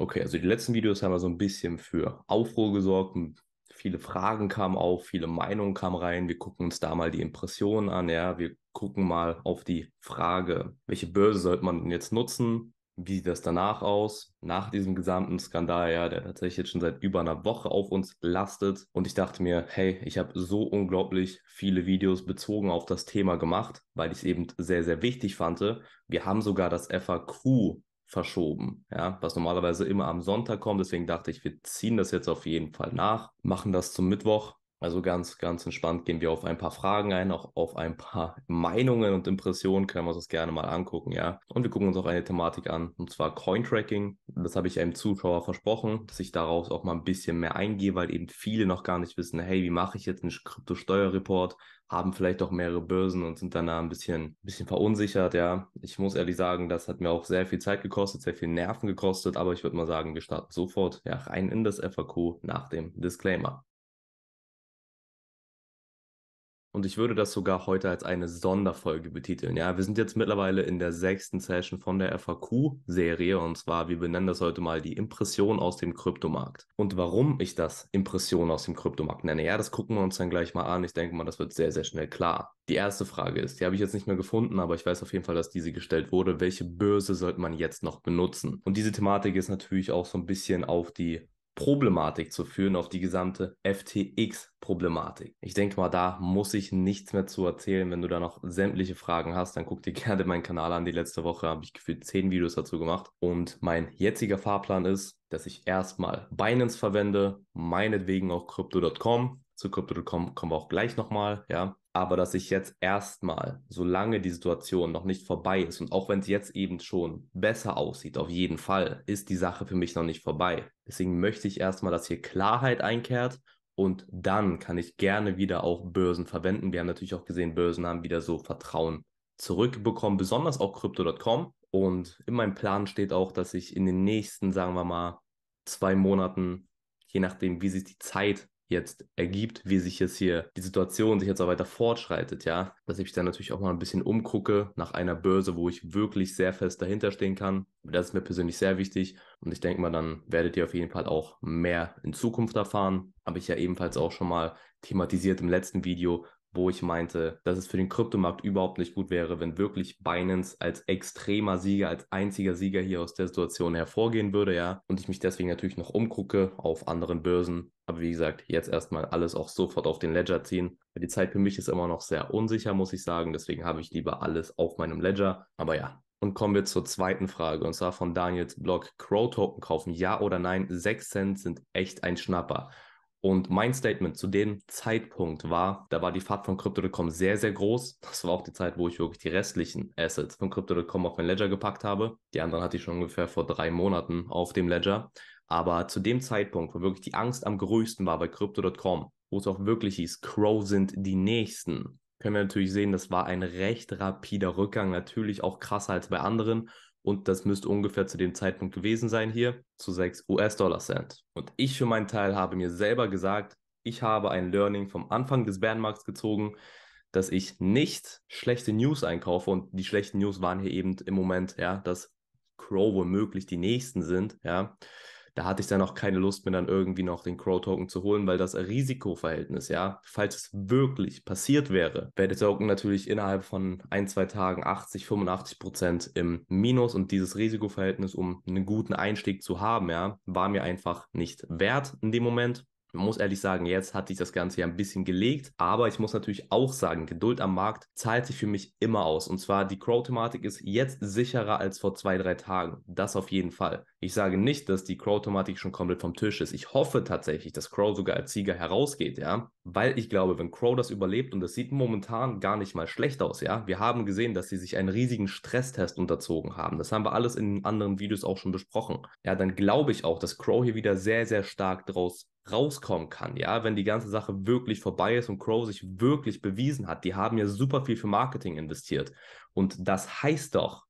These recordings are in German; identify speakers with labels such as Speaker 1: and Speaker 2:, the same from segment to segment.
Speaker 1: Okay, also die letzten Videos haben wir so ein bisschen für Aufruhr gesorgt. Viele Fragen kamen auf, viele Meinungen kamen rein. Wir gucken uns da mal die Impressionen an. Ja, wir gucken mal auf die Frage, welche Börse sollte man denn jetzt nutzen? Wie sieht das danach aus? Nach diesem gesamten Skandal, ja, der tatsächlich jetzt schon seit über einer Woche auf uns lastet. Und ich dachte mir, hey, ich habe so unglaublich viele Videos bezogen auf das Thema gemacht, weil ich es eben sehr, sehr wichtig fand. Wir haben sogar das FAQ verschoben, ja, was normalerweise immer am Sonntag kommt. Deswegen dachte ich, wir ziehen das jetzt auf jeden Fall nach, machen das zum Mittwoch also ganz, ganz entspannt gehen wir auf ein paar Fragen ein, auch auf ein paar Meinungen und Impressionen können wir uns das gerne mal angucken, ja. Und wir gucken uns auch eine Thematik an, und zwar Cointracking. Das habe ich einem Zuschauer versprochen, dass ich daraus auch mal ein bisschen mehr eingehe, weil eben viele noch gar nicht wissen, hey, wie mache ich jetzt einen Kryptosteuerreport? haben vielleicht auch mehrere Börsen und sind danach ein bisschen, ein bisschen verunsichert, ja. Ich muss ehrlich sagen, das hat mir auch sehr viel Zeit gekostet, sehr viel Nerven gekostet, aber ich würde mal sagen, wir starten sofort ja, rein in das FAQ nach dem Disclaimer. Und ich würde das sogar heute als eine Sonderfolge betiteln. Ja, wir sind jetzt mittlerweile in der sechsten Session von der FAQ-Serie und zwar, wir benennen das heute mal die Impression aus dem Kryptomarkt. Und warum ich das Impression aus dem Kryptomarkt nenne, ja, das gucken wir uns dann gleich mal an. Ich denke mal, das wird sehr, sehr schnell klar. Die erste Frage ist, die habe ich jetzt nicht mehr gefunden, aber ich weiß auf jeden Fall, dass diese gestellt wurde. Welche Börse sollte man jetzt noch benutzen? Und diese Thematik ist natürlich auch so ein bisschen auf die Problematik zu führen, auf die gesamte FTX-Problematik. Ich denke mal, da muss ich nichts mehr zu erzählen. Wenn du da noch sämtliche Fragen hast, dann guck dir gerne meinen Kanal an. Die letzte Woche habe ich gefühlt zehn Videos dazu gemacht. Und mein jetziger Fahrplan ist, dass ich erstmal Binance verwende, meinetwegen auch Crypto.com. Zu Crypto.com kommen wir auch gleich nochmal, ja aber dass ich jetzt erstmal, solange die Situation noch nicht vorbei ist und auch wenn es jetzt eben schon besser aussieht, auf jeden Fall, ist die Sache für mich noch nicht vorbei. Deswegen möchte ich erstmal, dass hier Klarheit einkehrt und dann kann ich gerne wieder auch Börsen verwenden. Wir haben natürlich auch gesehen, Börsen haben wieder so Vertrauen zurückbekommen, besonders auch Crypto.com. Und in meinem Plan steht auch, dass ich in den nächsten, sagen wir mal, zwei Monaten, je nachdem, wie sich die Zeit jetzt ergibt, wie sich jetzt hier die Situation sich jetzt auch weiter fortschreitet, ja, dass ich mich dann natürlich auch mal ein bisschen umgucke nach einer Börse, wo ich wirklich sehr fest dahinter stehen kann. Das ist mir persönlich sehr wichtig und ich denke mal, dann werdet ihr auf jeden Fall auch mehr in Zukunft erfahren. Habe ich ja ebenfalls auch schon mal thematisiert im letzten Video, wo ich meinte, dass es für den Kryptomarkt überhaupt nicht gut wäre, wenn wirklich Binance als extremer Sieger, als einziger Sieger hier aus der Situation hervorgehen würde, ja. Und ich mich deswegen natürlich noch umgucke auf anderen Börsen. Aber wie gesagt, jetzt erstmal alles auch sofort auf den Ledger ziehen. Die Zeit für mich ist immer noch sehr unsicher, muss ich sagen. Deswegen habe ich lieber alles auf meinem Ledger. Aber ja, und kommen wir zur zweiten Frage, und zwar von Daniels Blog. Crow-Token kaufen, ja oder nein? 6 Cent sind echt ein Schnapper. Und mein Statement zu dem Zeitpunkt war, da war die Fahrt von Crypto.com sehr, sehr groß. Das war auch die Zeit, wo ich wirklich die restlichen Assets von Crypto.com auf mein Ledger gepackt habe. Die anderen hatte ich schon ungefähr vor drei Monaten auf dem Ledger. Aber zu dem Zeitpunkt, wo wirklich die Angst am größten war bei Crypto.com, wo es auch wirklich hieß, Crow sind die Nächsten, können wir natürlich sehen, das war ein recht rapider Rückgang, natürlich auch krasser als bei anderen. Und das müsste ungefähr zu dem Zeitpunkt gewesen sein hier, zu 6 US-Dollar-Cent. Und ich für meinen Teil habe mir selber gesagt, ich habe ein Learning vom Anfang des Bärenmarkts gezogen, dass ich nicht schlechte News einkaufe. Und die schlechten News waren hier eben im Moment, ja, dass Crow womöglich die nächsten sind, ja da hatte ich dann auch keine Lust mehr, dann irgendwie noch den Crow-Token zu holen, weil das Risikoverhältnis, ja, falls es wirklich passiert wäre, wäre der Token natürlich innerhalb von ein, zwei Tagen 80, 85 Prozent im Minus und dieses Risikoverhältnis, um einen guten Einstieg zu haben, ja, war mir einfach nicht wert in dem Moment. Man muss ehrlich sagen, jetzt hat sich das Ganze ja ein bisschen gelegt, aber ich muss natürlich auch sagen, Geduld am Markt zahlt sich für mich immer aus. Und zwar die Crow-Thematik ist jetzt sicherer als vor zwei, drei Tagen. Das auf jeden Fall. Ich sage nicht, dass die Crow-Thematik schon komplett vom Tisch ist. Ich hoffe tatsächlich, dass Crow sogar als Sieger herausgeht, ja. Weil ich glaube, wenn Crow das überlebt, und das sieht momentan gar nicht mal schlecht aus, ja. Wir haben gesehen, dass sie sich einen riesigen Stresstest unterzogen haben. Das haben wir alles in anderen Videos auch schon besprochen. Ja, dann glaube ich auch, dass Crow hier wieder sehr, sehr stark draus rauskommen kann, ja, wenn die ganze Sache wirklich vorbei ist und Crow sich wirklich bewiesen hat. Die haben ja super viel für Marketing investiert. Und das heißt doch,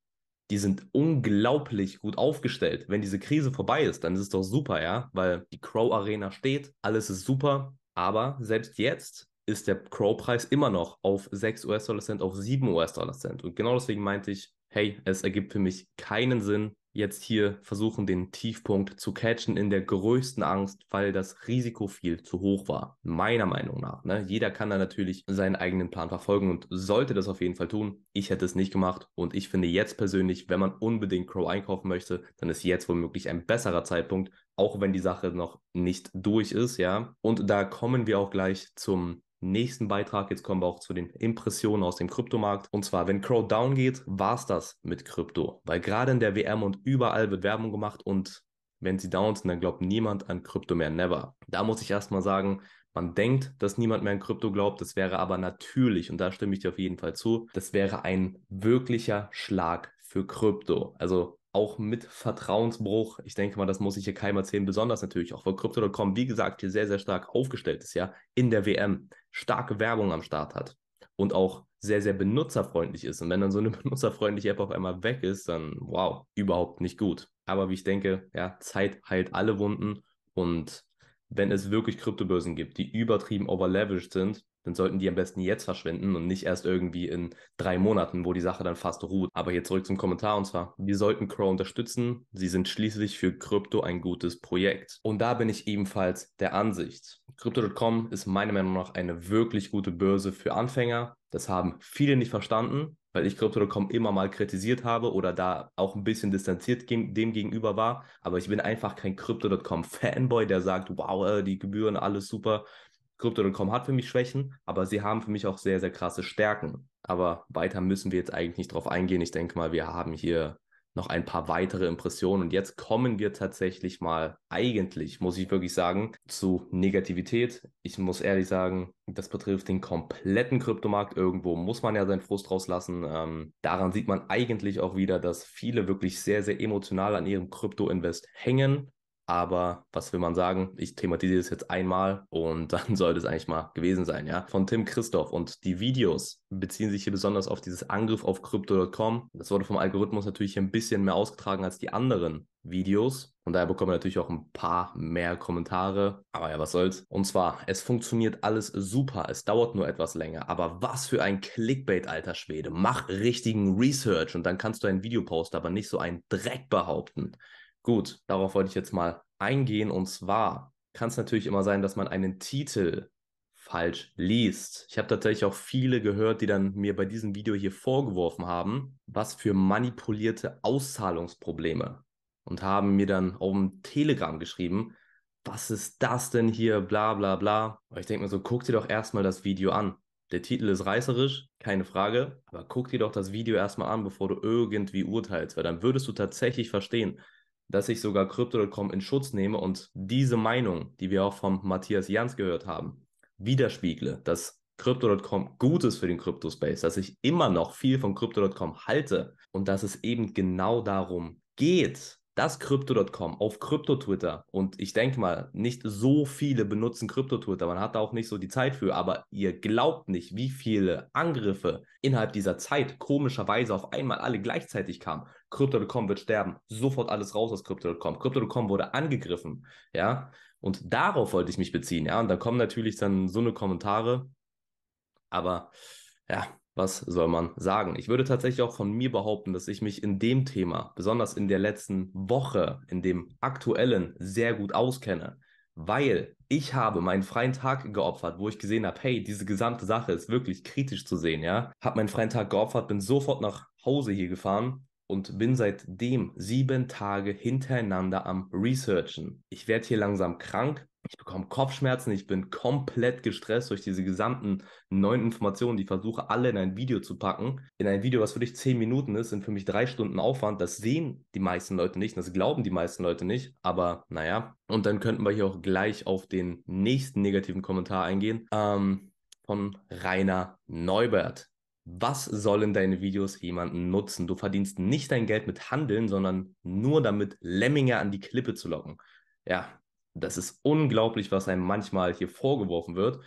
Speaker 1: die sind unglaublich gut aufgestellt. Wenn diese Krise vorbei ist, dann ist es doch super, ja, weil die Crow Arena steht, alles ist super. Aber selbst jetzt ist der Crow-Preis immer noch auf 6 US-Dollar Cent, auf 7 US-Dollar Cent. Und genau deswegen meinte ich, hey, es ergibt für mich keinen Sinn, jetzt hier versuchen, den Tiefpunkt zu catchen in der größten Angst, weil das Risiko viel zu hoch war. Meiner Meinung nach. Ne? Jeder kann da natürlich seinen eigenen Plan verfolgen und sollte das auf jeden Fall tun. Ich hätte es nicht gemacht und ich finde jetzt persönlich, wenn man unbedingt Crow einkaufen möchte, dann ist jetzt womöglich ein besserer Zeitpunkt, auch wenn die Sache noch nicht durch ist, ja. Und da kommen wir auch gleich zum nächsten Beitrag. Jetzt kommen wir auch zu den Impressionen aus dem Kryptomarkt. Und zwar, wenn Crow down geht, war es das mit Krypto. Weil gerade in der WM und überall wird Werbung gemacht und wenn sie down sind, dann glaubt niemand an Krypto mehr. Never. Da muss ich erstmal sagen, man denkt, dass niemand mehr an Krypto glaubt. Das wäre aber natürlich, und da stimme ich dir auf jeden Fall zu, das wäre ein wirklicher Schlag für Krypto. Also auch mit Vertrauensbruch. Ich denke mal, das muss ich hier keinem erzählen, besonders natürlich auch, weil Crypto.com, wie gesagt, hier sehr, sehr stark aufgestellt ist, ja, in der WM, starke Werbung am Start hat und auch sehr, sehr benutzerfreundlich ist. Und wenn dann so eine benutzerfreundliche App auf einmal weg ist, dann wow, überhaupt nicht gut. Aber wie ich denke, ja, Zeit heilt alle Wunden und wenn es wirklich Kryptobörsen gibt, die übertrieben overleveraged sind, dann sollten die am besten jetzt verschwinden und nicht erst irgendwie in drei Monaten, wo die Sache dann fast ruht. Aber hier zurück zum Kommentar und zwar, wir sollten Crow unterstützen. Sie sind schließlich für Krypto ein gutes Projekt. Und da bin ich ebenfalls der Ansicht. Crypto.com ist meiner Meinung nach eine wirklich gute Börse für Anfänger. Das haben viele nicht verstanden weil ich Crypto.com immer mal kritisiert habe oder da auch ein bisschen distanziert dem gegenüber war. Aber ich bin einfach kein Crypto.com Fanboy, der sagt, wow, äh, die Gebühren, alles super. Crypto.com hat für mich Schwächen, aber sie haben für mich auch sehr, sehr krasse Stärken. Aber weiter müssen wir jetzt eigentlich nicht drauf eingehen. Ich denke mal, wir haben hier noch ein paar weitere Impressionen. Und jetzt kommen wir tatsächlich mal, eigentlich, muss ich wirklich sagen, zu Negativität. Ich muss ehrlich sagen, das betrifft den kompletten Kryptomarkt. Irgendwo muss man ja seinen Frust rauslassen. Ähm, daran sieht man eigentlich auch wieder, dass viele wirklich sehr, sehr emotional an ihrem Krypto-Invest hängen aber was will man sagen? Ich thematisiere es jetzt einmal und dann sollte es eigentlich mal gewesen sein, ja. Von Tim Christoph und die Videos beziehen sich hier besonders auf dieses Angriff auf Crypto.com. Das wurde vom Algorithmus natürlich ein bisschen mehr ausgetragen als die anderen Videos. Und daher bekommen wir natürlich auch ein paar mehr Kommentare. Aber ja, was soll's. Und zwar, es funktioniert alles super. Es dauert nur etwas länger. Aber was für ein Clickbait, alter Schwede. Mach richtigen Research und dann kannst du ein Video Videopost, aber nicht so einen Dreck behaupten. Gut, darauf wollte ich jetzt mal eingehen. Und zwar kann es natürlich immer sein, dass man einen Titel falsch liest. Ich habe tatsächlich auch viele gehört, die dann mir bei diesem Video hier vorgeworfen haben, was für manipulierte Auszahlungsprobleme und haben mir dann auf dem Telegram geschrieben, was ist das denn hier, bla bla bla. Aber ich denke mir so, guck dir doch erstmal das Video an. Der Titel ist reißerisch, keine Frage, aber guck dir doch das Video erstmal an, bevor du irgendwie urteilst, weil dann würdest du tatsächlich verstehen, dass ich sogar Crypto.com in Schutz nehme und diese Meinung, die wir auch vom Matthias Jans gehört haben, widerspiegle, dass Crypto.com gut ist für den Crypto-Space, dass ich immer noch viel von Crypto.com halte und dass es eben genau darum geht, dass Crypto.com auf Krypto-Twitter, und ich denke mal, nicht so viele benutzen Krypto-Twitter, man hat da auch nicht so die Zeit für, aber ihr glaubt nicht, wie viele Angriffe innerhalb dieser Zeit komischerweise auf einmal alle gleichzeitig kamen. Crypto.com wird sterben, sofort alles raus aus Crypto.com. Crypto.com wurde angegriffen, ja, und darauf wollte ich mich beziehen, ja, und da kommen natürlich dann so eine Kommentare, aber ja, was soll man sagen? Ich würde tatsächlich auch von mir behaupten, dass ich mich in dem Thema, besonders in der letzten Woche, in dem aktuellen, sehr gut auskenne, weil ich habe meinen freien Tag geopfert, wo ich gesehen habe, hey, diese gesamte Sache ist wirklich kritisch zu sehen, ja. Habe meinen freien Tag geopfert, bin sofort nach Hause hier gefahren, und bin seitdem sieben Tage hintereinander am Researchen. Ich werde hier langsam krank ich bekomme Kopfschmerzen, ich bin komplett gestresst durch diese gesamten neuen Informationen, die ich versuche alle in ein Video zu packen. In ein Video, was für dich zehn Minuten ist, sind für mich drei Stunden Aufwand. Das sehen die meisten Leute nicht, das glauben die meisten Leute nicht, aber naja. Und dann könnten wir hier auch gleich auf den nächsten negativen Kommentar eingehen ähm, von Rainer Neubert. Was sollen deine Videos jemanden nutzen? Du verdienst nicht dein Geld mit Handeln, sondern nur damit, Lemminger an die Klippe zu locken. Ja, das ist unglaublich, was einem manchmal hier vorgeworfen wird.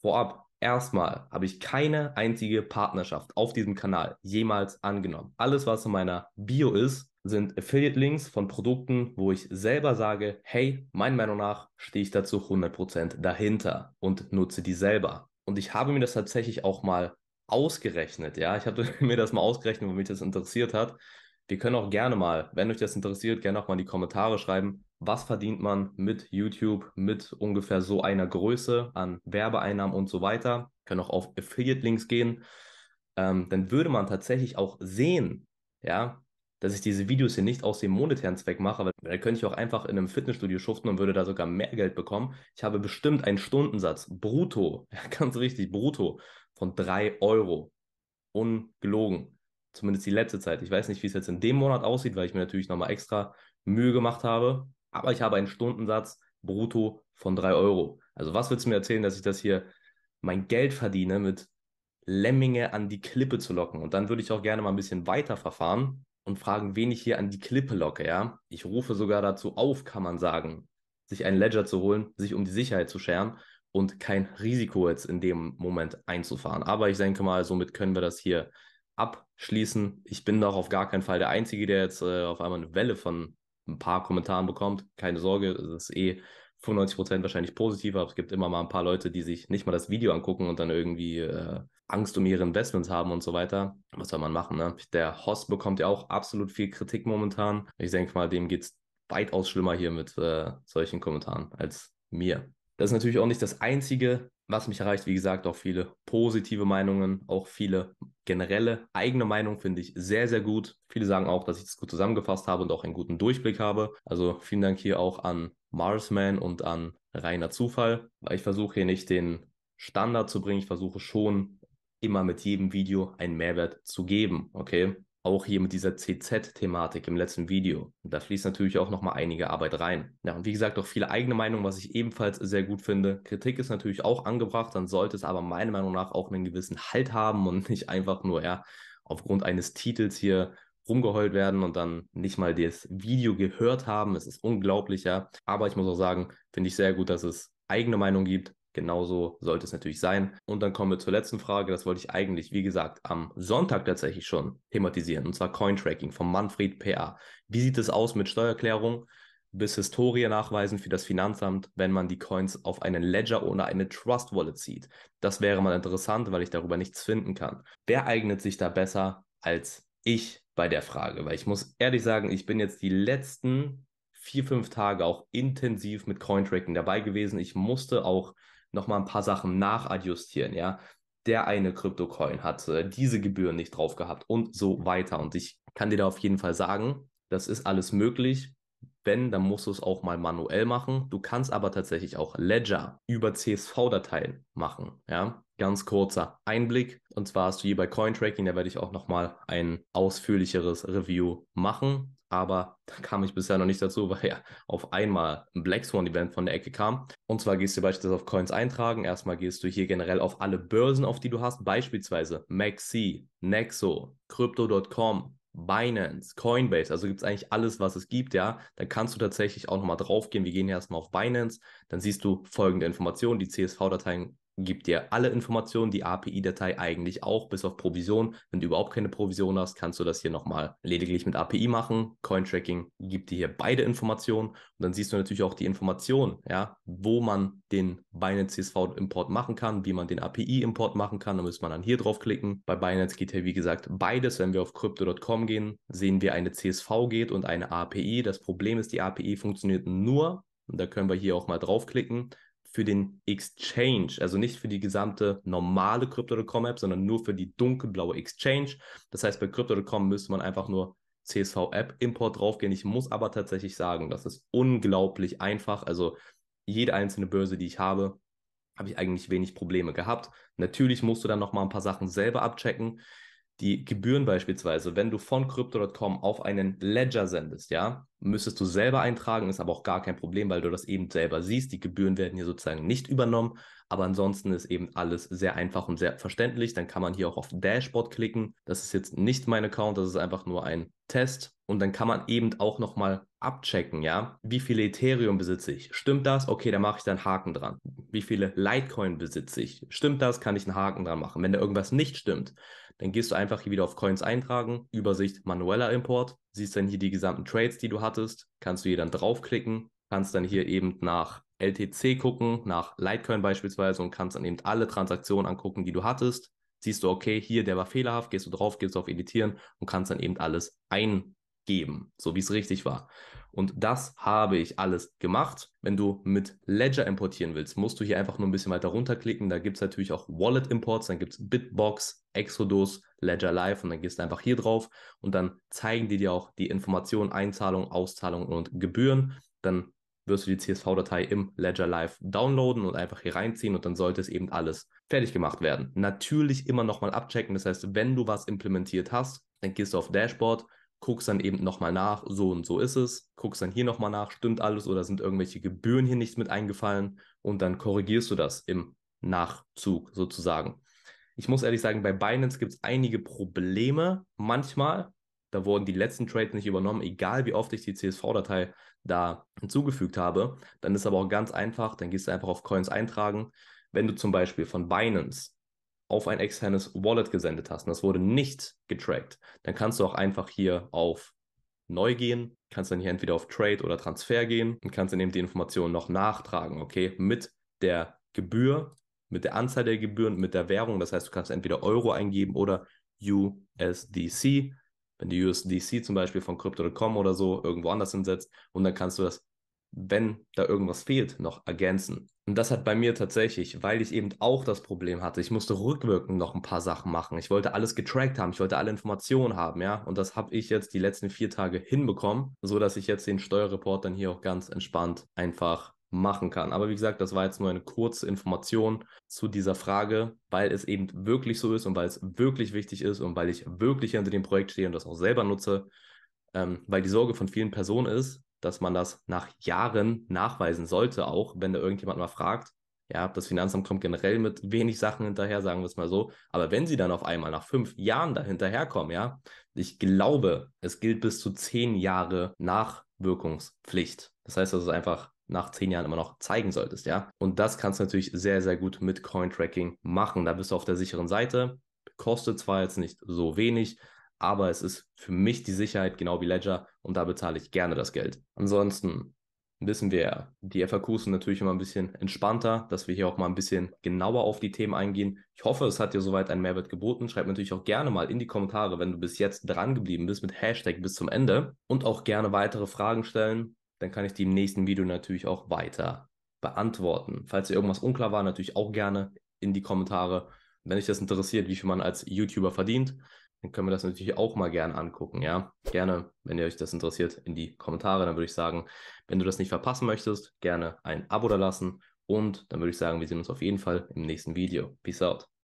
Speaker 1: Vorab, erstmal habe ich keine einzige Partnerschaft auf diesem Kanal jemals angenommen. Alles, was in meiner Bio ist, sind Affiliate-Links von Produkten, wo ich selber sage, hey, meiner Meinung nach stehe ich dazu 100% dahinter und nutze die selber. Und ich habe mir das tatsächlich auch mal ausgerechnet, ja. Ich habe mir das mal ausgerechnet, weil mich das interessiert hat. Wir können auch gerne mal, wenn euch das interessiert, gerne auch mal in die Kommentare schreiben, was verdient man mit YouTube mit ungefähr so einer Größe an Werbeeinnahmen und so weiter. Können auch auf Affiliate-Links gehen. Ähm, dann würde man tatsächlich auch sehen, ja, dass ich diese Videos hier nicht aus dem monetären Zweck mache, weil da könnte ich auch einfach in einem Fitnessstudio schuften und würde da sogar mehr Geld bekommen. Ich habe bestimmt einen Stundensatz, brutto, ganz richtig, brutto, von 3 Euro. Ungelogen. Zumindest die letzte Zeit. Ich weiß nicht, wie es jetzt in dem Monat aussieht, weil ich mir natürlich nochmal extra Mühe gemacht habe, aber ich habe einen Stundensatz brutto von 3 Euro. Also was willst du mir erzählen, dass ich das hier mein Geld verdiene, mit Lemminge an die Klippe zu locken? Und dann würde ich auch gerne mal ein bisschen weiter verfahren und fragen, wen ich hier an die Klippe locke, ja? Ich rufe sogar dazu auf, kann man sagen, sich einen Ledger zu holen, sich um die Sicherheit zu scheren und kein Risiko jetzt in dem Moment einzufahren. Aber ich denke mal, somit können wir das hier abschließen. Ich bin doch auf gar keinen Fall der Einzige, der jetzt äh, auf einmal eine Welle von ein paar Kommentaren bekommt. Keine Sorge, es ist eh 95% wahrscheinlich positiv, aber es gibt immer mal ein paar Leute, die sich nicht mal das Video angucken und dann irgendwie äh, Angst um ihre Investments haben und so weiter. Was soll man machen, ne? Der Host bekommt ja auch absolut viel Kritik momentan. Ich denke mal, dem geht es weitaus schlimmer hier mit äh, solchen Kommentaren als mir. Das ist natürlich auch nicht das einzige was mich erreicht, wie gesagt, auch viele positive Meinungen, auch viele generelle eigene Meinungen finde ich sehr, sehr gut. Viele sagen auch, dass ich das gut zusammengefasst habe und auch einen guten Durchblick habe. Also vielen Dank hier auch an Marsman und an reiner Zufall, weil ich versuche hier nicht den Standard zu bringen. Ich versuche schon immer mit jedem Video einen Mehrwert zu geben. Okay, auch hier mit dieser CZ-Thematik im letzten Video. da fließt natürlich auch nochmal einige Arbeit rein. Ja, und wie gesagt, auch viele eigene Meinungen, was ich ebenfalls sehr gut finde. Kritik ist natürlich auch angebracht, dann sollte es aber meiner Meinung nach auch einen gewissen Halt haben und nicht einfach nur, ja, aufgrund eines Titels hier rumgeheult werden und dann nicht mal das Video gehört haben. Es ist unglaublich, ja. Aber ich muss auch sagen, finde ich sehr gut, dass es eigene Meinung gibt, Genauso sollte es natürlich sein. Und dann kommen wir zur letzten Frage. Das wollte ich eigentlich, wie gesagt, am Sonntag tatsächlich schon thematisieren. Und zwar Cointracking von Manfred PA. Wie sieht es aus mit Steuererklärung bis Historie nachweisen für das Finanzamt, wenn man die Coins auf einen Ledger oder eine Trust Wallet zieht? Das wäre mal interessant, weil ich darüber nichts finden kann. Wer eignet sich da besser als ich bei der Frage? Weil ich muss ehrlich sagen, ich bin jetzt die letzten vier, fünf Tage auch intensiv mit Cointracking dabei gewesen. Ich musste auch nochmal ein paar Sachen nachadjustieren, ja. Der eine Kryptocoin hat äh, diese Gebühren nicht drauf gehabt und so weiter. Und ich kann dir da auf jeden Fall sagen, das ist alles möglich. Wenn, dann musst du es auch mal manuell machen. Du kannst aber tatsächlich auch Ledger über CSV-Dateien machen. Ja, ganz kurzer Einblick. Und zwar hast du hier bei Cointracking, da werde ich auch nochmal ein ausführlicheres Review machen aber da kam ich bisher noch nicht dazu, weil ja auf einmal ein Black Swan Event von der Ecke kam. Und zwar gehst du beispielsweise auf Coins eintragen. Erstmal gehst du hier generell auf alle Börsen, auf die du hast, beispielsweise Maxi, Nexo, Crypto.com, Binance, Coinbase, also gibt es eigentlich alles, was es gibt, ja. Dann kannst du tatsächlich auch nochmal gehen. Wir gehen hier erstmal auf Binance, dann siehst du folgende Informationen, die CSV-Dateien gibt dir alle Informationen, die API-Datei eigentlich auch, bis auf Provision. Wenn du überhaupt keine Provision hast, kannst du das hier nochmal lediglich mit API machen. Cointracking gibt dir hier beide Informationen und dann siehst du natürlich auch die Informationen, ja, wo man den Binance CSV Import machen kann, wie man den API Import machen kann. Da müsste man dann hier draufklicken. Bei Binance geht ja, wie gesagt, beides. Wenn wir auf crypto.com gehen, sehen wir eine CSV geht und eine API. Das Problem ist, die API funktioniert nur, und da können wir hier auch mal draufklicken, für den Exchange, also nicht für die gesamte normale Crypto.com App, sondern nur für die dunkelblaue Exchange. Das heißt, bei Crypto.com müsste man einfach nur CSV App Import draufgehen. Ich muss aber tatsächlich sagen, das ist unglaublich einfach. Also jede einzelne Börse, die ich habe, habe ich eigentlich wenig Probleme gehabt. Natürlich musst du dann noch mal ein paar Sachen selber abchecken die Gebühren beispielsweise, wenn du von Crypto.com auf einen Ledger sendest, ja, müsstest du selber eintragen, ist aber auch gar kein Problem, weil du das eben selber siehst. Die Gebühren werden hier sozusagen nicht übernommen, aber ansonsten ist eben alles sehr einfach und sehr verständlich. Dann kann man hier auch auf Dashboard klicken. Das ist jetzt nicht mein Account, das ist einfach nur ein Test. Und dann kann man eben auch nochmal abchecken, ja, wie viele Ethereum besitze ich? Stimmt das? Okay, da mache ich dann Haken dran wie viele Litecoin besitze ich? Stimmt das? Kann ich einen Haken dran machen? Wenn da irgendwas nicht stimmt, dann gehst du einfach hier wieder auf Coins eintragen, Übersicht manueller Import, siehst dann hier die gesamten Trades, die du hattest, kannst du hier dann draufklicken, kannst dann hier eben nach LTC gucken, nach Litecoin beispielsweise und kannst dann eben alle Transaktionen angucken, die du hattest. Siehst du, okay, hier der war fehlerhaft, gehst du drauf, gehst auf Editieren und kannst dann eben alles ein geben, so wie es richtig war. Und das habe ich alles gemacht. Wenn du mit Ledger importieren willst, musst du hier einfach nur ein bisschen weiter runterklicken. Da gibt es natürlich auch Wallet-Imports, dann gibt es Bitbox, Exodus, Ledger Live und dann gehst du einfach hier drauf und dann zeigen die dir auch die Informationen, Einzahlung, Auszahlung und Gebühren. Dann wirst du die CSV-Datei im Ledger Live downloaden und einfach hier reinziehen und dann sollte es eben alles fertig gemacht werden. Natürlich immer nochmal abchecken. Das heißt, wenn du was implementiert hast, dann gehst du auf Dashboard, guckst dann eben nochmal nach, so und so ist es, guckst dann hier nochmal nach, stimmt alles oder sind irgendwelche Gebühren hier nicht mit eingefallen und dann korrigierst du das im Nachzug sozusagen. Ich muss ehrlich sagen, bei Binance gibt es einige Probleme manchmal. Da wurden die letzten Trades nicht übernommen, egal wie oft ich die CSV-Datei da hinzugefügt habe. Dann ist aber auch ganz einfach, dann gehst du einfach auf Coins eintragen. Wenn du zum Beispiel von Binance auf ein externes Wallet gesendet hast und das wurde nicht getrackt, dann kannst du auch einfach hier auf Neu gehen, kannst dann hier entweder auf Trade oder Transfer gehen und kannst dann eben die Informationen noch nachtragen, okay, mit der Gebühr, mit der Anzahl der Gebühren, mit der Währung. Das heißt, du kannst entweder Euro eingeben oder USDC. Wenn du USDC zum Beispiel von Crypto.com oder so irgendwo anders hinsetzt und dann kannst du das wenn da irgendwas fehlt, noch ergänzen. Und das hat bei mir tatsächlich, weil ich eben auch das Problem hatte, ich musste rückwirkend noch ein paar Sachen machen. Ich wollte alles getrackt haben, ich wollte alle Informationen haben, ja. Und das habe ich jetzt die letzten vier Tage hinbekommen, sodass ich jetzt den Steuerreport dann hier auch ganz entspannt einfach machen kann. Aber wie gesagt, das war jetzt nur eine kurze Information zu dieser Frage, weil es eben wirklich so ist und weil es wirklich wichtig ist und weil ich wirklich hinter dem Projekt stehe und das auch selber nutze, ähm, weil die Sorge von vielen Personen ist, dass man das nach Jahren nachweisen sollte, auch wenn da irgendjemand mal fragt. Ja, das Finanzamt kommt generell mit wenig Sachen hinterher, sagen wir es mal so. Aber wenn sie dann auf einmal nach fünf Jahren dahinterherkommen, ja, ich glaube, es gilt bis zu zehn Jahre Nachwirkungspflicht. Das heißt, dass du es einfach nach zehn Jahren immer noch zeigen solltest, ja. Und das kannst du natürlich sehr, sehr gut mit Cointracking machen. Da bist du auf der sicheren Seite. Kostet zwar jetzt nicht so wenig, aber es ist für mich die Sicherheit, genau wie Ledger, und da bezahle ich gerne das Geld. Ansonsten wissen wir ja, die FAQs sind natürlich immer ein bisschen entspannter, dass wir hier auch mal ein bisschen genauer auf die Themen eingehen. Ich hoffe, es hat dir soweit einen Mehrwert geboten. Schreib natürlich auch gerne mal in die Kommentare, wenn du bis jetzt dran geblieben bist mit Hashtag bis zum Ende und auch gerne weitere Fragen stellen. Dann kann ich die im nächsten Video natürlich auch weiter beantworten. Falls dir irgendwas unklar war, natürlich auch gerne in die Kommentare. Wenn dich das interessiert, wie viel man als YouTuber verdient, dann können wir das natürlich auch mal gerne angucken, ja. Gerne, wenn ihr euch das interessiert, in die Kommentare. Dann würde ich sagen, wenn du das nicht verpassen möchtest, gerne ein Abo da lassen. Und dann würde ich sagen, wir sehen uns auf jeden Fall im nächsten Video. Peace out.